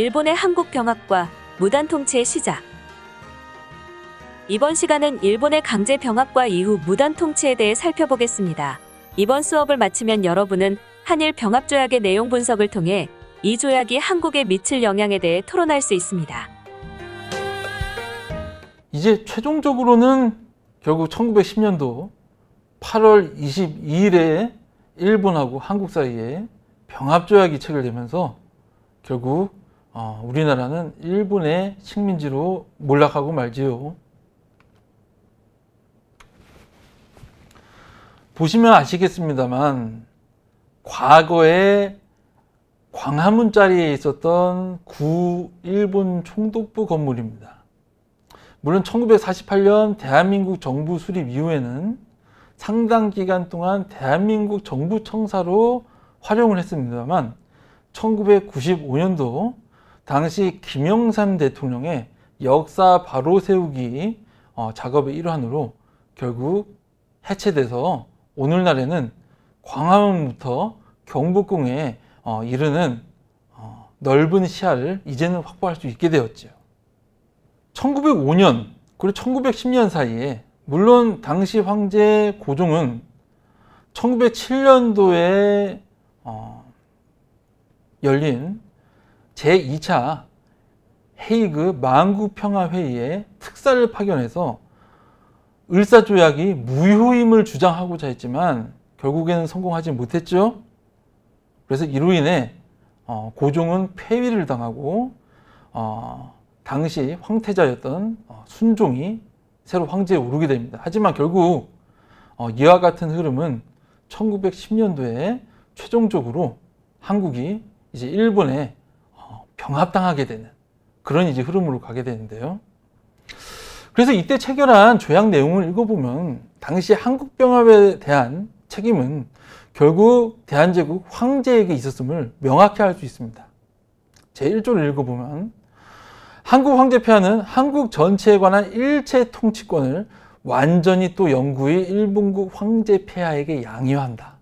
일본의 한국 병합과 무단 통치의 시작 이번 시간은 일본의 강제 병합과 이후 무단 통치에 대해 살펴보겠습니다. 이번 수업을 마치면 여러분은 한일 병합 조약의 내용 분석을 통해 이 조약이 한국에 미칠 영향에 대해 토론할 수 있습니다. 이제 최종적으로는 결국 1910년도 8월 22일에 일본하고 한국 사이에 병합조약이 체결되면서 결국 어, 우리나라는 일본의 식민지로 몰락하고 말지요. 보시면 아시겠습니다만 과거에 광화문자리에 있었던 구 일본 총독부 건물입니다. 물론 1948년 대한민국 정부 수립 이후에는 상당 기간 동안 대한민국 정부 청사로 활용을 했습니다만 1995년도 당시 김영삼 대통령의 역사 바로 세우기 어, 작업의 일환으로 결국 해체돼서 오늘날에는 광화문부터 경복궁에 어, 이르는 어, 넓은 시야를 이제는 확보할 수 있게 되었죠. 1905년 그리고 1910년 사이에 물론 당시 황제 고종은 1907년도에 열린 제2차 헤이그 만국평화회의에 특사를 파견해서 을사조약이 무효임을 주장하고자 했지만 결국에는 성공하지 못했죠. 그래서 이로 인해 어, 고종은 폐위를 당하고 어, 당시 황태자였던 어, 순종이 새로 황제에 오르게 됩니다. 하지만 결국 이와 같은 흐름은 1910년도에 최종적으로 한국이 이제 일본의 병합당하게 되는 그런 이제 흐름으로 가게 되는데요. 그래서 이때 체결한 조약 내용을 읽어보면 당시 한국병합에 대한 책임은 결국 대한제국 황제에게 있었음을 명확히 알 수 있습니다. 제1조를 읽어보면 한국 황제편은 한국 전체에 관한 일체 통치권을 완전히 또 영구히 일본국 황제 폐하에게 양여한다.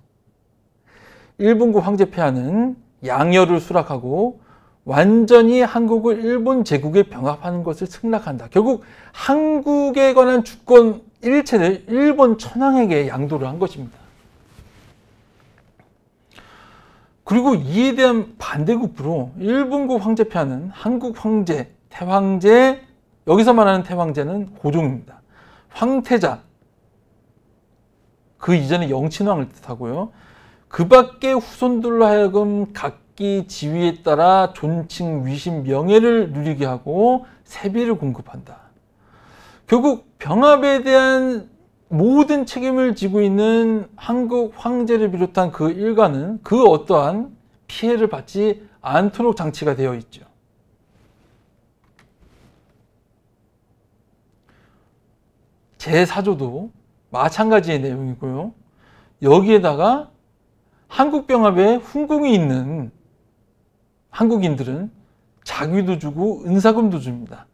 일본국 황제 폐하는 양여를 수락하고 완전히 한국을 일본 제국에 병합하는 것을 승낙한다. 결국 한국에 관한 주권 일체를 일본 천황에게 양도를 한 것입니다. 그리고 이에 대한 반대급부로 일본국 황제편은 한국 황제, 태황제, 여기서 말하는 태황제는 고종입니다. 황태자, 그 이전에 영친왕을 뜻하고요. 그 밖에 후손들로 하여금 각 악기 지위에 따라 존칭, 위신, 명예를 누리게 하고 세비를 공급한다. 결국 병합에 대한 모든 책임을 지고 있는 한국 황제를 비롯한 그 일가는 그 어떠한 피해를 받지 않도록 장치가 되어 있죠. 제4조도 마찬가지의 내용이고요. 여기에다가 한국병합에 훈궁이 있는 한국인들은 자귀도 주고 은사금도 줍니다.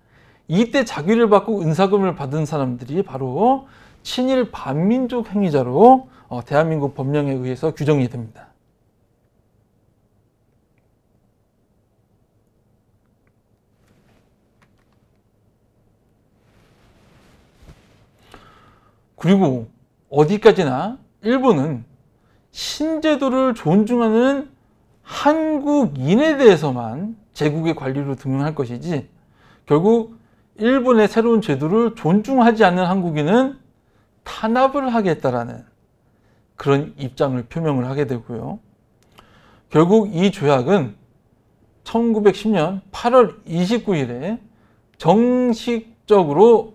이때 자귀를 받고 은사금을 받은 사람들이 바로 친일 반민족 행위자로 어, 대한민국 법령에 의해서 규정이 됩니다. 그리고 어디까지나 일본은 신제도를 존중하는 한국인에 대해서만 제국의 관리로 등용할 것이지 결국 일본의 새로운 제도를 존중하지 않는 한국인은 탄압을 하겠다라는 그런 입장을 표명을 하게 되고요. 결국 이 조약은 1910년 8월 29일에 정식적으로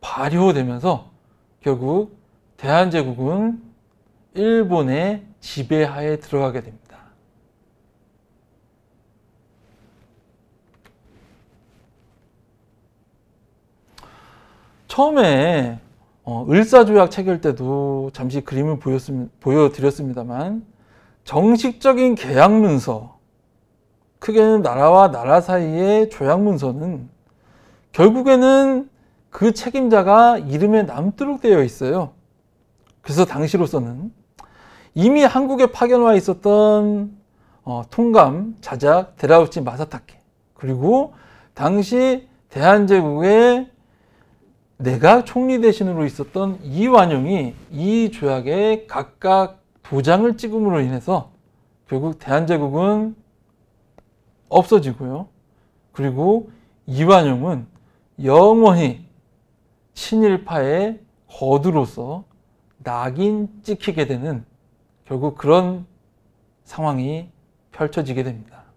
발효되면서 결국 대한제국은 일본의 지배하에 들어가게 됩니다. 처음에 어, 을사조약 체결 때도 잠시 그림을 보였음, 보여드렸습니다만 정식적인 계약문서 크게는 나라와 나라 사이의 조약문서는 결국에는 그 책임자가 이름에 남도록 되어 있어요. 그래서 당시로서는 이미 한국에 파견 와 있었던 어, 통감, 자작, 데라우치 마사타케 그리고 당시 대한제국의 내가 총리 대신으로 있었던 이완용이 이 조약에 각각 도장을 찍음으로 인해서 결국 대한제국은 없어지고요. 그리고 이완용은 영원히 친일파의 거두로서 낙인 찍히게 되는 결국 그런 상황이 펼쳐지게 됩니다.